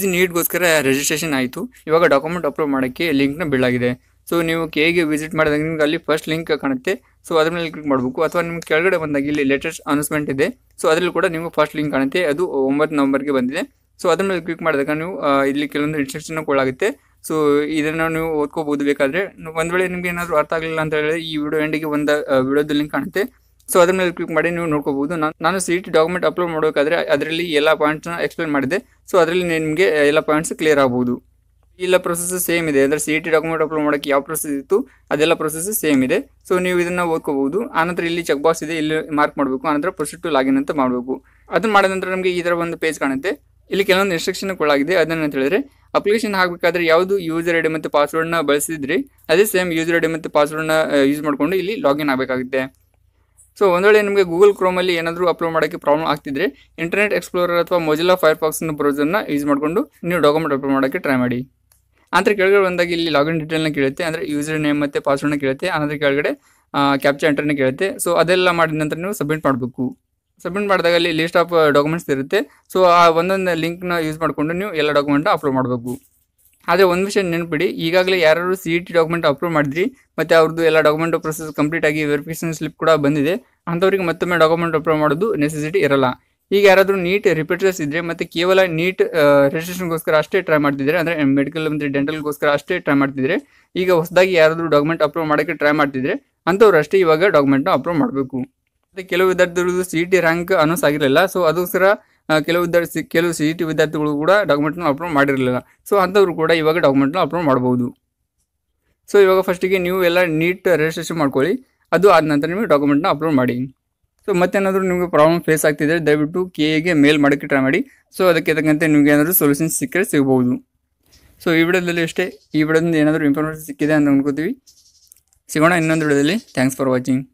C ನೀಡ್ಗೋಸ್ಕರ registration ಆಯಿತು ಇವಾಗ document upload ಮಾಡೋಕ್ಕೆ ಲಿಂಕ್ನ ಬೀಳಾಗಿದೆ ಸೊ ನೀವು ಕೆಗೆ ವಿಸಿಟ್ ಮಾಡಿದಾಗ ನಿಮ್ಗೆ ಅಲ್ಲಿ ಫಸ್ಟ್ ಲಿಂಕ್ ಕಾಣುತ್ತೆ ಸೊ ಅದ್ರ ಮೇಲೆ ಕ್ಲಿಕ್ ಮಾಡಬೇಕು ಅಥವಾ ನಿಮ್ಗೆ ಕೆಳಗಡೆ ಬಂದಾಗ ಇಲ್ಲಿ ಲೇಟೆಸ್ಟ್ ಅನೌನ್ಸ್ಮೆಂಟ್ ಇದೆ ಸೊ ಅದರಲ್ಲಿ ಕೂಡ ನಿಮಗೆ ಫಸ್ಟ್ ಲಿಂಕ್ ಕಾಣುತ್ತೆ ಅದು ಒಂಬತ್ತು ನವಂಬರ್ಗೆ ಬಂದಿದೆ ಸೊ ಅದ್ರ ಮೇಲೆ ಕ್ಲಿಕ್ ಮಾಡಿದಾಗ ನೀವು ಇಲ್ಲಿ ಕೆಲವೊಂದು ಇನ್ಸ್ಟ್ರಕ್ಷನ್ ಕೊಡಲಾಗುತ್ತೆ ಸೊ ಇದನ್ನು ನೀವು ಓದ್ಕೋಬಹುದು ಬೇಕಾದರೆ ಒಂದು ವೇಳೆ ನಿಮ್ಗೆ ಏನಾದರೂ ಅರ್ಥ ಆಗಲಿಲ್ಲ ಅಂತ ಹೇಳಿದ್ರೆ ಈ ವಿಡಿಯೋ ಎಂಡಿಗೆ ಒಂದು ವಿಡಿಯೋದ ಲಿಂಕ್ ಕಾಣುತ್ತೆ ಸೊ ಅದ್ರ ಮೇಲೆ ಕ್ಲಿಕ್ ಮಾಡಿ ನೀವು ನೋಡ್ಕೋಬಹುದು ನಾನು C T e document upload ಮಾಡಬೇಕಾದ್ರೆ ಅದರಲ್ಲಿ ಎಲ್ಲ ನ ಎಕ್ಸ್ಪ್ಲೇನ್ ಮಾಡಿದೆ ಸೊ ಅದರಲ್ಲಿ ನಿಮಗೆ ಎಲ್ಲ ಪಾಯಿಂಟ್ಸ್ ಕ್ಲಿಯರ್ ಆಗಬಹುದು ಎಲ್ಲ ಪ್ರೊಸೆಸ್ ಸೇಮ್ ಇದೆ ಅಂದರೆ ಸಿ ಟಿ ಡಾಕ್ಯುಮೆಂಟ್ ಅಪ್ಲೋಡ್ ಮಾಡೋಕೆ ಯಾವ ಪ್ರೊಸೆಸ್ ಇತ್ತು ಅದೆಲ್ಲ ಪ್ರೊಸೆಸ್ ಸೇಮ್ ಇದೆ ಸೊ ನೀವು ಇದನ್ನ ಓದ್ಕೋಬಹುದು ಆನಂತರ ಇಲ್ಲಿ ಚೆಕ್ ಬಾಕ್ಸ್ ಇದೆ ಇಲ್ಲಿ ಮಾರ್ಕ್ ಮಾಡಬೇಕು ಆನಂತರ ಪ್ರೊಸೆಸ್ ಟು ಲಾಗಿನ್ ಅಂತ ಮಾಡಬೇಕು ಅದನ್ನ ಮಾಡಿದ ನಂತರ ನಮಗೆ ಈ ಥರ ಒಂದು ಪೇಜ್ ಕಾಣುತ್ತೆ ಇಲ್ಲಿ ಕೆಲವೊಂದು ಇನ್ಸ್ಟ್ರಕ್ಷನ್ ಕೊಡಲಾಗಿದೆ ಅಂತ ಹೇಳಿದ್ರೆ ಅಪ್ಲಿಕೇಶನ್ ಹಾಕಬೇಕಾದ್ರೆ ಯಾವುದು ಯೂಸರ್ ಐಡಿ ಮತ್ತು ನ ಬಳಸಿದ್ರಿ ಅದೇ ಸೇಮ್ ಯೂಸರ್ ಐಡಿ ಮತ್ತು ನ ಯೂಸ್ ಮಾಡಿಕೊಂಡು ಇಲ್ಲಿ ಲಾಗಿನ್ ಆಗಬೇಕಾಗುತ್ತೆ ಸೊ ಒಂದು ವೇಳೆ ನಿಮಗೆ ಗೂಗಲ್ ಕ್ರೋಮಲ್ಲಿ ಏನಾದರೂ ಅಪ್ಲೋಡ್ ಮಾಡೋಕ್ಕೆ ಪ್ರಾಬ್ಲಮ್ ಆಗ್ತಿದ್ರೆ ಇಂಟರ್ನೆಟ್ ಎಕ್ಸ್ಪ್ಲೋರರ್ ಅಥವಾ ಮೊಜಿಲಾ ಫೈರ್ ಬ್ರೌಸರ್ ಬ್ರೌಸರ್ನ ಯೂಸ್ ಮಾಡಿಕೊಂಡು ನೀವು ಡಾಕ್ಯುಮೆಂಟ್ ಅಪ್ಲೋಡ್ ಮಾಡೋಕ್ಕೆ ಟ್ರೈ ಮಾಡಿ ಆದರೆ ಕೆಳಗಡೆ ಬಂದಾಗ ಇಲ್ಲಿ ಲಾಗಿನ್ ಡೀಟೇಲ್ನ ಕೇಳುತ್ತೆ ಅಂದರೆ ಯೂಸರ್ ನೇಮ್ ಮತ್ತು ಪಾಸ್ವರ್ಡ್ನ ಕೇಳುತ್ತೆ ಅನಂತರ ಕೆಳಗಡೆ ಕ್ಯಾಪ್ಚಾ ಎಂಟರ್ನ ಕೇಳುತ್ತೆ ಸೊ ಅದೆಲ್ಲ ಮಾಡಿದ ನಂತರ ನೀವು ಸಬ್ಮಿಟ್ ಮಾಡಬೇಕು ಸಬ್ಮಿಟ್ ಮಾಡಿದಾಗ ಅಲ್ಲಿ ಲಿಸ್ಟ್ ಆಫ್ ಡಾಕ್ಯುಮೆಂಟ್ಸ್ ಇರುತ್ತೆ ಸೊ ಆ ಒಂದೊಂದು ಲಿಂಕ್ನ ಯೂಸ್ ಮಾಡಿಕೊಂಡು ನೀವು ಎಲ್ಲ ಡಾಕ್ಯುಮೆಂಟ್ನ ಅಪ್ಲೋಡ್ ಮಾಡಬೇಕು ಆದರೆ ಒಂದು ವಿಷಯ ನೆನಪಿಡಿ ಈಗಾಗಲೇ ಯಾರು C E e T document approve ಮಾಡಿದ್ರಿ ಮತ್ತು ಅವ್ರದ್ದು ಎಲ್ಲ ಡಾಕ್ಯುಮೆಂಟ್ ಪ್ರೊಸೆಸ್ ಕಂಪ್ಲೀಟ್ ಆಗಿ ವೆರಿಫಿಕೇಶನ್ ಸ್ಲಿಪ್ ಕೂಡ ಬಂದಿದೆ ಅಂಥವ್ರಿಗೆ ಮತ್ತೊಮ್ಮೆ ಡಾಕ್ಯುಮೆಂಟ್ ಅಪ್ರೂವ್ ಮಾಡೋದು ನೆಸೆಸಿಟಿ ಇರಲ್ಲ ಈಗ ಯಾರಾದರೂ ನೀಟ್ ರಿಪೀಟರ್ಸ್ ಇದ್ದರೆ ಮತ್ತು ಕೇವಲ ನೀಟ್ ರಿಜಿಸ್ಟ್ರೇಷನ್ಗೋಸ್ಕರ ಅಷ್ಟೇ ಟ್ರೈ ಮಾಡ್ತಿದ್ರೆ ಅಂದರೆ ಮೆಡಿಕಲ್ ಮತ್ತು ಡೆಂಟಲ್ಗೋಸ್ಕರ ಅಷ್ಟೇ ಟ್ರೈ ಮಾಡ್ತಿದ್ರೆ ಈಗ ಹೊಸದಾಗಿ ಯಾರಾದರೂ ಡಾಕ್ಯುಮೆಂಟ್ ಅಪ್ರೂವ್ ಮಾಡೋಕ್ಕೆ ಟ್ರೈ ಮಾಡ್ತಿದ್ರೆ ಅಂಥವ್ರು ಅಷ್ಟೇ ಇವಾಗ ಡಾಕ್ಯುಮೆಂಟ್ನ ಅಪ್ರೂವ್ ಮಾಡಬೇಕು ಮತ್ತು ಕೆಲವು ವಿದ್ಯಾರ್ಥಿಗಳು C E e T rank announce ಆಗಿರಲಿಲ್ಲ ಸೊ ಅದಕ್ಕೋಸ್ಕರ ಕೆಲವು ವಿದ್ಯಾರ್ಥಿ ಕೆಲವು ಸಿ ಇ ಟಿ ವಿದ್ಯಾರ್ಥಿಗಳು ಕೂಡ ಡಾಕ್ಯುಮೆಂಟ್ನ ಅಪ್ಲೋಡ್ ಮಾಡಿರಲಿಲ್ಲ ಸೊ ಅಂಥವ್ರು ಕೂಡ ಇವಾಗ ಡಾಕ್ಯುಮೆಂಟ್ನ ಅಪ್ಲೋಡ್ ಮಾಡ್ಬೋದು ಸೊ ಇವಾಗ ಫಸ್ಟಿಗೆ ನೀವು ಎಲ್ಲ ನೀಟ್ ರಿಜಿಸ್ಟ್ರೇಷನ್ ಮಾಡ್ಕೊಳ್ಳಿ ಅದು ಆದ ನಂತರ ನೀವು ಡಾಕ್ಯುಮೆಂಟ್ನ ಅಪ್ಲೋಡ್ ಮಾಡಿ ಸೊ ಮತ್ತೇನಾದರೂ ನಿಮಗೆ ಪ್ರಾಬ್ಲಮ್ ಫೇಸ್ ಆಗ್ತಿದೆ ದಯವಿಟ್ಟು ಕೆ ಎಗೆ ಮೇಲ್ ಮಾಡೋಕ್ಕೆ ಟ್ರೈ ಮಾಡಿ ಸೊ ಅದಕ್ಕೆ ತಕ್ಕಂತೆ ನಿಮಗೆ ಏನಾದರೂ ಸೊಲ್ಯೂಷನ್ ಸಿಕ್ಕರೆ ಸಿಗ್ಬೋದು ಸೊ ಈ ವಿಡಿಯೋದಲ್ಲಿ ಅಷ್ಟೇ ಈ ವಿಡಿಯೋದಿಂದ ಏನಾದರೂ ಇನ್ಫಾರ್ಮೇಷನ್ ಸಿಕ್ಕಿದೆ ಅಂತ ಅಂದ್ಕೋತೀವಿ ಸಿಗೋಣ ಇನ್ನೊಂದು ವಿಡಿಯೋದಲ್ಲಿ ಥ್ಯಾಂಕ್ಸ್ ಫಾರ್ ವಾಚಿಂಗ್